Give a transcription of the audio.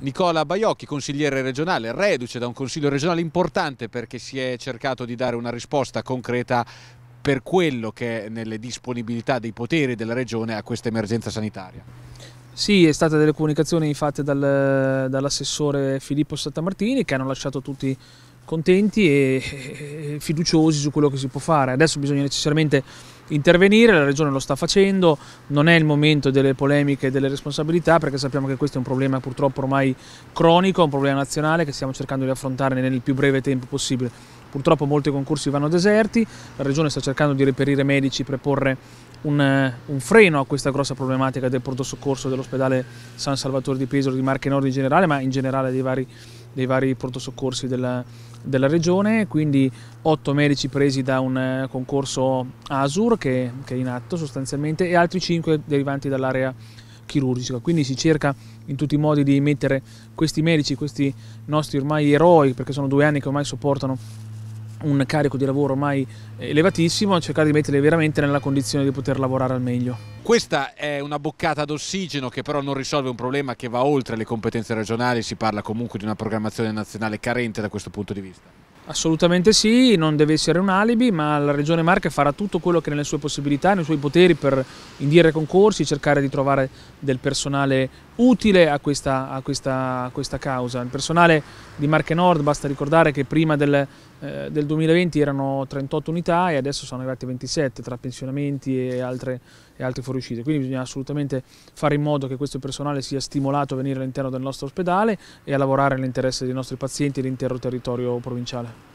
Nicola Baiocchi, consigliere regionale, reduce da un consiglio regionale importante perché si è cercato di dare una risposta concreta per quello che è nelle disponibilità dei poteri della regione a questa emergenza sanitaria. Sì, è stata delle comunicazioni fatte dal, dall'assessore Filippo Sattamartini che hanno lasciato tutti contenti e, e fiduciosi su quello che si può fare. Adesso bisogna necessariamente intervenire, la Regione lo sta facendo, non è il momento delle polemiche e delle responsabilità perché sappiamo che questo è un problema purtroppo ormai cronico, un problema nazionale che stiamo cercando di affrontare nel più breve tempo possibile. Purtroppo molti concorsi vanno deserti, la Regione sta cercando di reperire medici per porre un, eh, un, freno a questa grossa problematica del pronto soccorso dell'ospedale San Salvatore di Pesaro, di Marche Nord in generale, ma in generale dei vari dei vari pronto soccorsi della, della regione, quindi otto medici presi da un eh, concorso ASUR che, che è in atto sostanzialmente e altri cinque derivanti dall'area chirurgica. Quindi si cerca in tutti i modi di mettere questi medici, questi nostri ormai eroi, perché sono due anni che ormai sopportano un carico di lavoro ormai elevatissimo, a cercare di metterli veramente nella condizione di poter lavorare al meglio. Questa è una boccata d'ossigeno che però non risolve un problema che va oltre le competenze regionali, si parla comunque di una programmazione nazionale carente da questo punto di vista. Assolutamente sì, non deve essere un alibi, ma la Regione Marche farà tutto quello che è nelle sue possibilità, nei suoi poteri per indire concorsi, cercare di trovare del personale utile a questa, a questa, a questa causa. Il personale di Marche Nord, basta ricordare che prima del, eh, del 2020 erano 38 unità e adesso sono arrivati 27 tra pensionamenti e, altre, e altri fuoriuscite. Quindi bisogna assolutamente fare in modo che questo personale sia stimolato a venire all'interno del nostro ospedale e a lavorare nell'interesse dei nostri pazienti e dell'intero territorio provinciale.